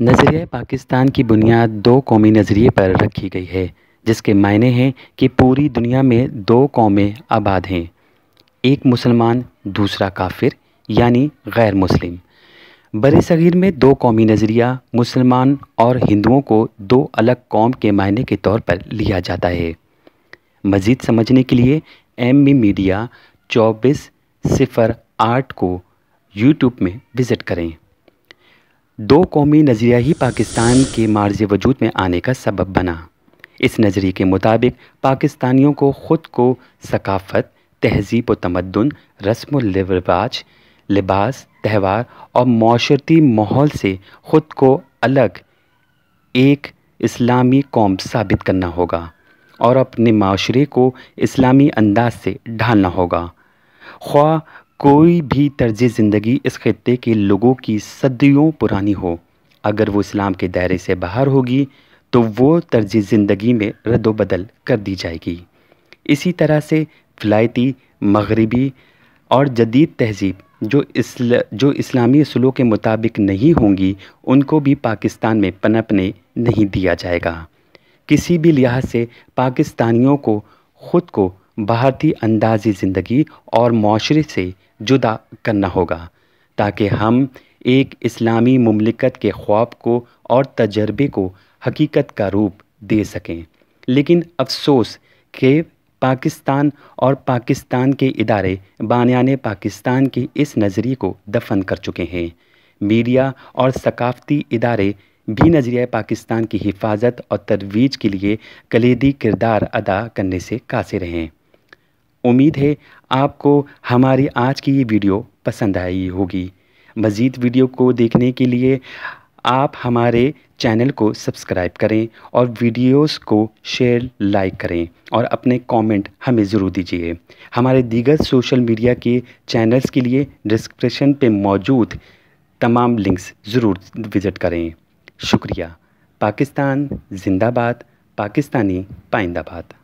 नज़रिया पाकिस्तान की बुनियाद दो कौमी नज़रिए पर रखी गई है जिसके मायने हैं कि पूरी दुनिया में दो कौमें आबाद हैं एक मुसलमान दूसरा काफिर यानी गैर मुस्लिम बर सग़ीर में दो कौमी नज़रिया मुसलमान और हिंदुओं को दो अलग कौम के मायने के तौर पर लिया जाता है मज़ीद समझने के लिए एम बी मीडिया चौबीस सिफ़र आठ को यूट्यूब में विज़िट करें दो कौमी नज़रिया ही पाकिस्तान के मार्ज वजूद में आने का सबब बना इस नज़रिए के मुताबिक पाकिस्तानियों को ख़ुद को सकाफ़त तहजीब व तमदन रस्म रिवाज लिबास त्यौहार और माशरती माहौल से ख़ुद को अलग एक इस्लामी कौम साबित करना होगा और अपने माशरे को इस्लामी अंदाज से ढालना होगा ख्वा कोई भी तर्ज ज़िंदगी इस खत्े के लोगों की सदियों पुरानी हो अगर वो इस्लाम के दायरे से बाहर होगी तो वो तर्ज ज़िंदगी में रद्दबदल कर दी जाएगी इसी तरह से फलाइती मगरबी और जदीद तहजीब जो इसल जो इस्लामी असूलों के मुताबिक नहीं होंगी उनको भी पाकिस्तान में पनपने नहीं दिया जाएगा किसी भी लिहाज से पाकिस्तानियों को ख़ुद को भारतीय अंदाज़ी ज़िंदगी और माशरे से जुदा करना होगा ताकि हम एक इस्लामी ममलिकत के ख्वाब को और तजर्बे को हकीकत का रूप दे सकें लेकिन अफसोस के पाकिस्तान और पाकिस्तान के इदारे बान पाकिस्तान के इस नज़रिए को दफन कर चुके हैं मीडिया और सकाफ़ती इदारे भी नज़रिया पाकिस्तान की हिफाजत और तरवीज के लिए कलीदी किरदार अदा करने से कासे रहे हैं उम्मीद है आपको हमारी आज की ये वीडियो पसंद आई होगी मज़ीद वीडियो को देखने के लिए आप हमारे चैनल को सब्सक्राइब करें और वीडियोस को शेयर लाइक करें और अपने कमेंट हमें ज़रूर दीजिए हमारे दीगर सोशल मीडिया के चैनल्स के लिए डिस्क्रिप्शन पे मौजूद तमाम लिंक्स ज़रूर विज़िट करें शुक्रिया पाकिस्तान जिंदाबाद पाकिस्तानी पाइंदाबाद